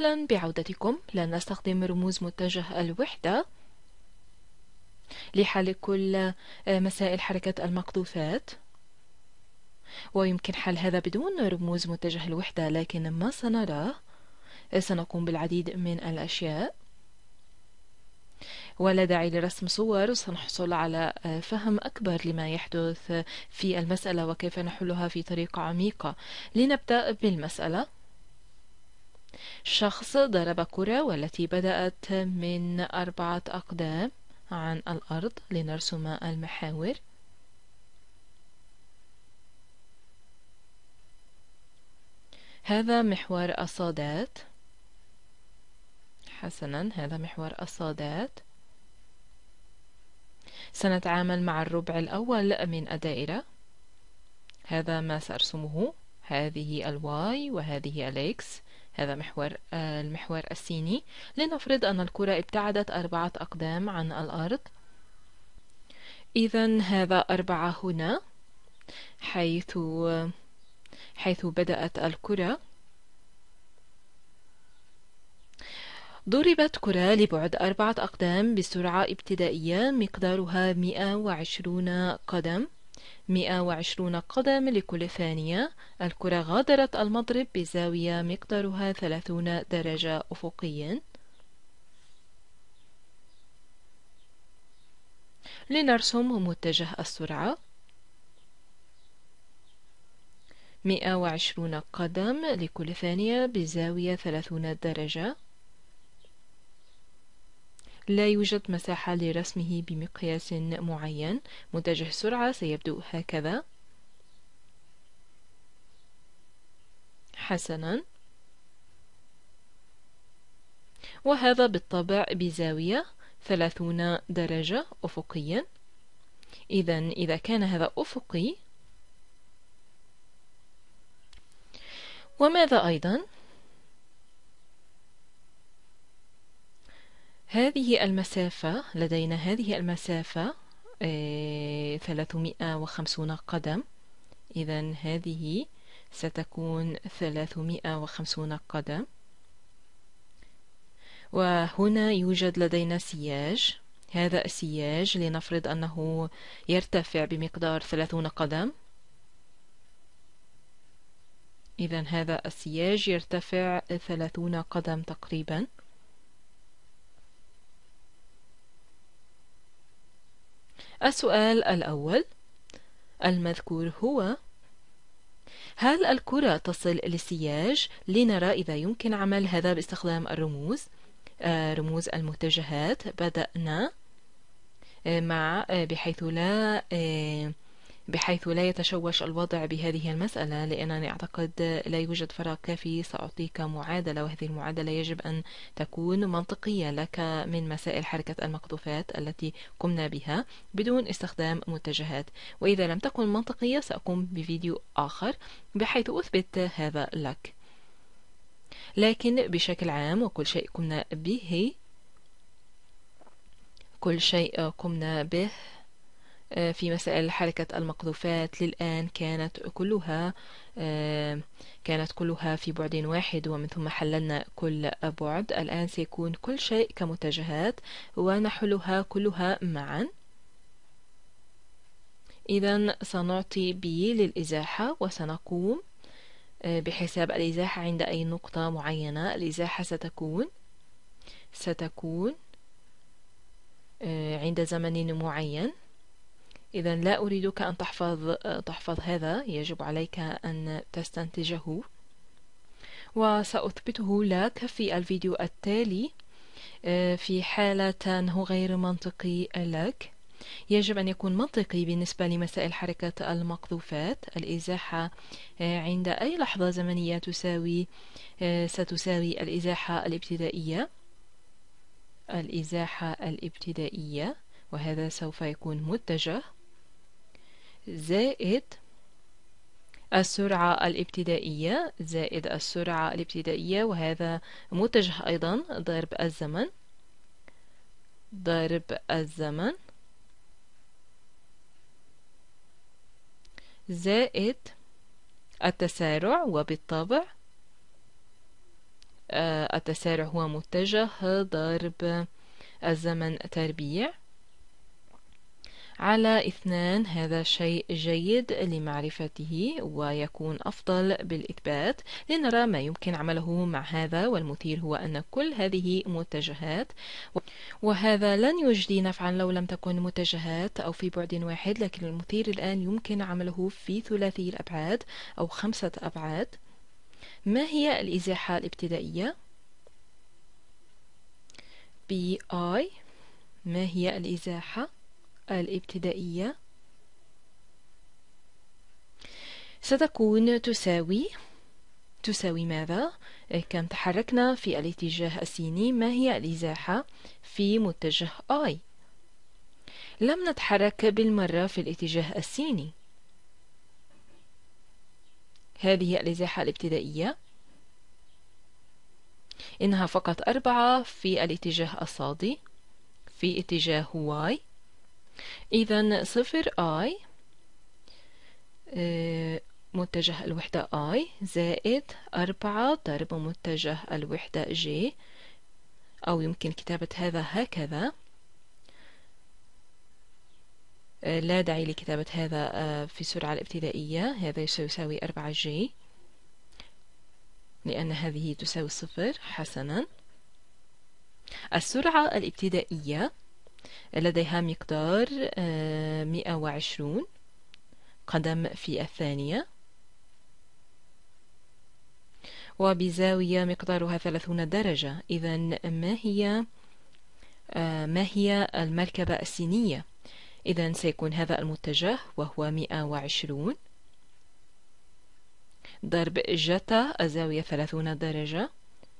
أهلا بعودتكم نستخدم رموز متجه الوحدة لحل كل آه، مسائل حركة المقذوفات ويمكن حل هذا بدون رموز متجه الوحدة لكن ما سنراه آه، سنقوم بالعديد من الأشياء ولا داعي لرسم صور سنحصل على آه، فهم أكبر لما يحدث في المسألة وكيف نحلها في طريقة عميقة لنبدأ بالمسألة شخص ضرب كرة والتي بدأت من أربعة أقدام عن الأرض لنرسم المحاور هذا محور الصادات حسنا هذا محور الصادات سنتعامل مع الربع الأول من الدائرة هذا ما سأرسمه هذه الواي وهذه الإكس هذا محور آه، المحور السيني لنفرض أن الكرة ابتعدت أربعة أقدام عن الأرض إذا هذا أربعة هنا حيث حيث بدأت الكرة ضربت كرة لبعد أربعة أقدام بسرعة ابتدائية مقدارها 120 قدم 120 قدم لكل ثانية الكرة غادرت المضرب بزاوية مقدارها 30 درجة أفقيا لنرسم متجه السرعة 120 قدم لكل ثانية بزاوية 30 درجة لا يوجد مساحة لرسمه بمقياس معين متجه السرعة سيبدو هكذا حسنا وهذا بالطبع بزاوية 30 درجة أفقيا إذا إذا كان هذا أفقي وماذا أيضا هذه المسافة لدينا هذه المسافة آه، ثلاثمائة وخمسون قدم إذا هذه ستكون ثلاثمائة وخمسون قدم وهنا يوجد لدينا سياج هذا السياج لنفرض أنه يرتفع بمقدار ثلاثون قدم إذا هذا السياج يرتفع ثلاثون قدم تقريباً السؤال الأول المذكور هو هل الكرة تصل للسياج؟ لنرى إذا يمكن عمل هذا باستخدام الرموز آه، رموز المتجهات بدأنا آه، مع آه، بحيث لا بحيث لا يتشوش الوضع بهذه المسألة لأنني أعتقد لا يوجد فراغ كافي سأعطيك معادلة وهذه المعادلة يجب أن تكون منطقية لك من مسائل حركة المقطوفات التي قمنا بها بدون استخدام متجهات وإذا لم تكن منطقية سأقوم بفيديو آخر بحيث أثبت هذا لك لكن بشكل عام وكل شيء قمنا به كل شيء قمنا به آه، في مسائل حركة المقذوفات للآن كانت كلها آه، كانت كلها في بعد واحد ومن ثم حللنا كل بعد الآن سيكون كل شيء كمتجهات ونحلها كلها معا إذا سنعطي ب للإزاحة وسنقوم آه، بحساب الإزاحة عند أي نقطة معينة الإزاحة ستكون ستكون عند زمن معين إذا لا أريدك أن تحفظ تحفظ هذا يجب عليك أن تستنتجه وسأثبته لك في الفيديو التالي آه، في حالة أنه غير منطقي لك يجب أن يكون منطقي بالنسبة لمسائل حركة المقذوفات الإزاحة آه، عند أي لحظة زمنية تساوي آه، ستساوي الإزاحة الابتدائية الإزاحة الابتدائية وهذا سوف يكون متجه زائد السرعة الابتدائية زائد السرعة الابتدائية وهذا متجه أيضا ضرب الزمن ضرب الزمن زائد التسارع وبالطبع آه، التسارع هو متجه ضرب الزمن تربيع على اثنان هذا شيء جيد لمعرفته ويكون أفضل بالإثبات لنرى ما يمكن عمله مع هذا والمثير هو أن كل هذه متجهات وهذا لن يجدي نفعا لو لم تكن متجهات أو في بعد واحد لكن المثير الآن يمكن عمله في ثلاثي الأبعاد أو خمسة أبعاد ما هي الإزاحة الابتدائية؟ BI ما هي الإزاحة؟ الابتدائية ستكون تساوي تساوي ماذا؟ كم تحركنا في الاتجاه السيني ما هي الإزاحة في متجه I لم نتحرك بالمرة في الاتجاه السيني هذه الإزاحة الابتدائية إنها فقط أربعة في الاتجاه الصادي في اتجاه Y إذا صفر I آه، متجه الوحدة I زائد أربعة ضرب متجه الوحدة J أو يمكن كتابة هذا هكذا آه، لا داعي لكتابة هذا آه، في السرعة الابتدائية هذا يساوي أربعة جي لأن هذه تساوي صفر حسنا السرعة الابتدائية لديها مقدار 120 آه، قدم في الثانية وبزاوية مقدارها 30 درجة إذا ما هي آه، ما هي المركبة السينية إذا سيكون هذا المتجه وهو 120 ضرب جتا الزاوية 30 درجة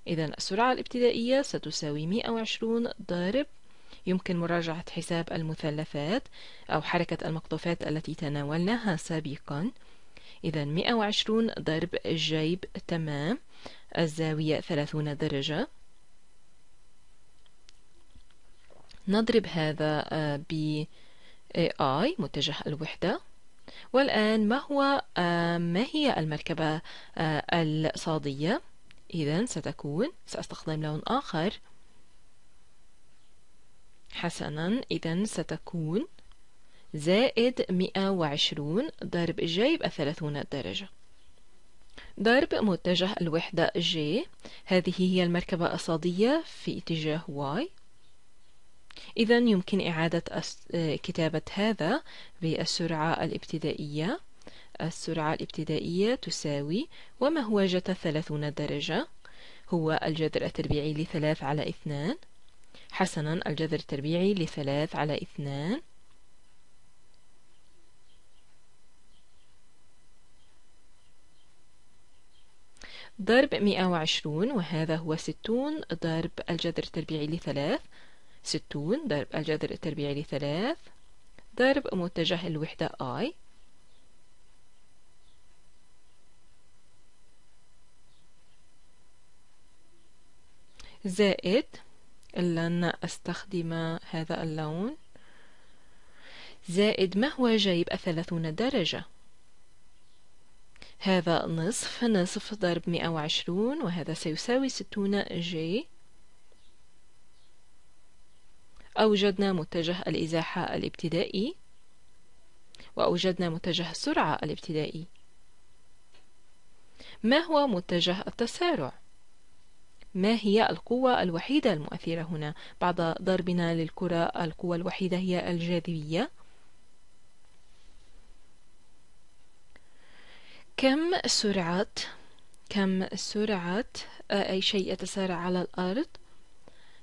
إذا السرعة الابتدائية ستساوي 120 ضرب يمكن مراجعة حساب المثلثات أو حركة المقطوفات التي تناولناها سابقا إذا 120 ضرب الجيب تمام الزاوية 30 درجة نضرب هذا آه، ب AI آه، متجه الوحدة والآن ما هو آه، ما هي المركبة الصادية؟ إذا ستكون سأستخدم لون آخر حسنا إذا ستكون زائد 120 ضرب ج يبقى 30 درجة ضرب متجه الوحدة ج هذه هي المركبة الصادية في اتجاه واي إذا يمكن إعادة آه، كتابة هذا بالسرعة الابتدائية السرعة الابتدائية تساوي وما هو جتا 30 درجة هو الجذر التربيعي لثلاث على اثنان حسنا الجذر التربيعي لثلاث على اثنان ضرب 120 وهذا هو 60 ضرب الجذر التربيعي لثلاث 60 ضرب الجذر التربيعي لثلاث ضرب متجه الوحدة I زائد إلا أن أستخدم هذا اللون زائد ما هو جايب ثلاثون درجة هذا نصف نصف ضرب مئة وعشرون وهذا سيساوي ستون جي أوجدنا متجه الإزاحة الابتدائي وأوجدنا متجه السرعة الابتدائي ما هو متجه التسارع؟ ما هي القوة الوحيدة المؤثرة هنا بعد ضربنا للكرة القوة الوحيدة هي الجاذبية كم سرعة كم سرعة آه، أي شيء يتسارع على الأرض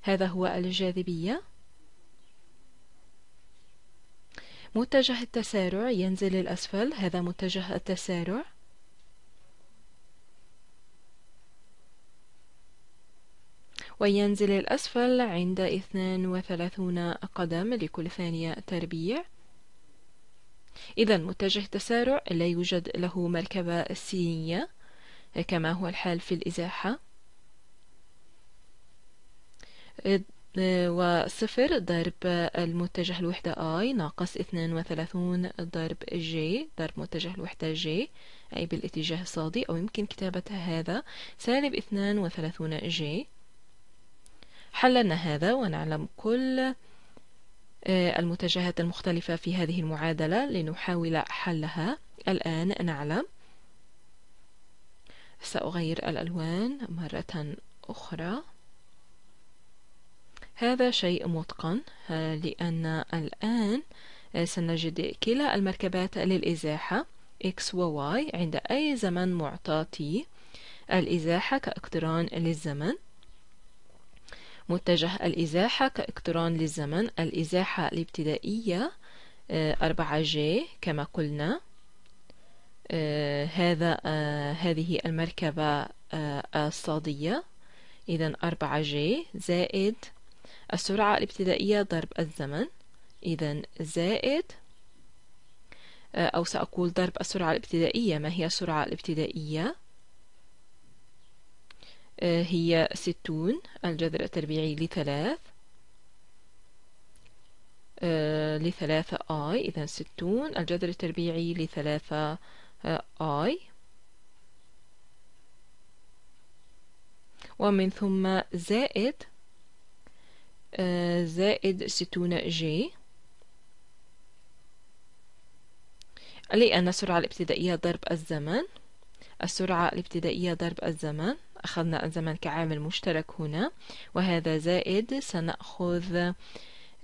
هذا هو الجاذبية متجه التسارع ينزل الأسفل هذا متجه التسارع وينزل الأسفل عند 32 قدم لكل ثانية تربيع إذا متجه تسارع لا يوجد له مركبة سينية كما هو الحال في الإزاحة وصفر ضرب المتجه الوحدة I ناقص 32 ضرب J ضرب متجه الوحدة J أي بالاتجاه الصادي أو يمكن كتابة هذا سالب 32 J حللنا هذا ونعلم كل آه، المتجهات المختلفة في هذه المعادلة لنحاول حلها الآن نعلم سأغير الألوان مرة أخرى هذا شيء متقن آه، لأن الآن آه، سنجد كلا المركبات للإزاحة X و Y عند أي زمن معطى T الإزاحة كاقتران للزمن متجه الإزاحة كإقتران للزمن الإزاحة الابتدائية 4 آه، جي كما قلنا آه، هذا آه، هذه المركبة الصادية إذا 4 جي زائد السرعة الابتدائية ضرب الزمن إذا زائد أو سأقول ضرب السرعة الابتدائية ما هي السرعة الابتدائية آه، هي ستون الجذر التربيعي لثلاث آه، لثلاثة آي إذا ستون الجذر التربيعي لثلاثة آه، آي ومن ثم زائد زائد ستون جي لأن السرعة الابتدائية ضرب الزمن السرعة الابتدائية ضرب الزمن أخذنا الزمن كعامل مشترك هنا وهذا زائد سنأخذ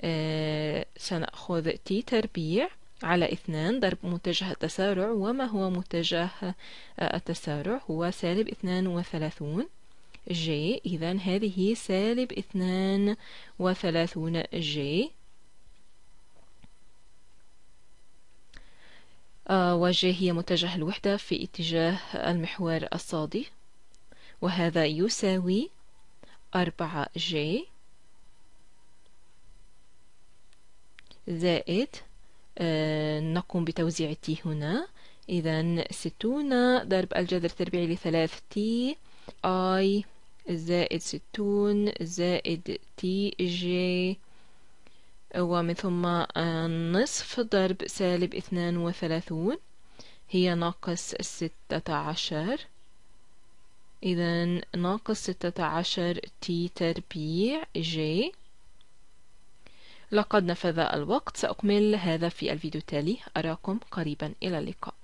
آه، سنأخذ تي تربيع على اثنان ضرب متجه التسارع وما هو متجه آه، التسارع هو سالب اثنان وثلاثون جي إذا هذه سالب اثنان وثلاثون جي آه، وجي هي متجه الوحدة في اتجاه المحور الصادي وهذا يساوي أربعة j زائد آه، نقوم بتوزيع T هنا إذا ستون ضرب الجذر التربيعي لثلاث تي I زائد ستون زائد تي جي ومن ثم نصف ضرب سالب اثنان وثلاثون هي ناقص ستة عشر إذا ناقص ستة عشر تي تربيع جي لقد نفذ الوقت سأكمل هذا في الفيديو التالي أراكم قريبا إلى اللقاء